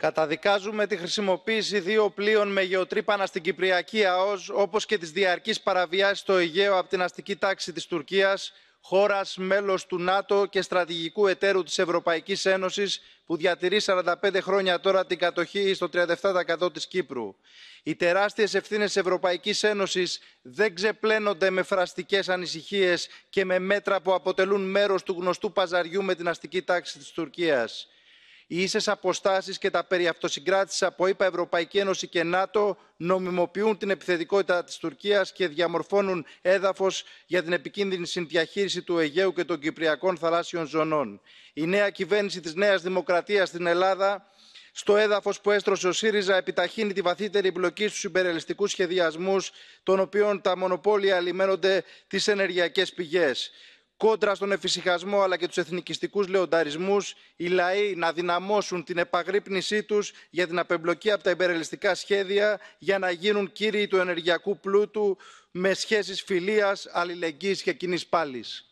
καταδικάζουμε τη χρησιμοποίηση δύο πλοίων με γεωτρύπανα στην κυπριακή ΑΟΣ όπως και τις διαρκείς παραβιάσεις στο αιγαίο από την αστική τάξη της τουρκίας χώρας μέλος του νατο και στρατηγικού εταίρου της ευρωπαϊκής ένωσης που διατηρεί 45 χρόνια τώρα την κατοχή στο 37% της Κύπρου. Οι τεράστιες ευθύνες της Ευρωπαϊκής Ένωσης δεν ξεπλένονται με φραστικές ανησυχίες και με μέτρα που αποτελούν μέρος του γνωστού παζαριού με την αστική τάξη της Τουρκίας οι ίσες αποστάσεις και τα περί από ηπα ευρωπαϊκή ένωση και νατο νομιμοποιούν την επιθετικότητα της τουρκίας και διαμορφώνουν έδαφος για την επικίνδυνη συνδιαχείριση του αιγαίου και των κυπριακών θαλάσσιων ζωνών. η νέα κυβέρνηση της νέας δημοκρατίας στην ελλάδα στο έδαφος που έστρωσε ο ΣΥΡΙΖΑ επιταχύνει τη βαθύτερη εμπλοκή στους υπερελιστικούς σχεδιασμούς των οποίων τα μονοπόλια λιμένονται τις ενεργειακές πηγές. Κόντρα στον εφησυχασμό αλλά και τους εθνικιστικούς λεονταρισμούς, οι λαοί να δυναμώσουν την επαγρύπνησή τους για την απεμπλοκή από τα υπερελιστικά σχέδια για να γίνουν κύριοι του ενεργειακού πλούτου με σχέσεις φιλίας, αλληλεγγύης και κοινής πάλης.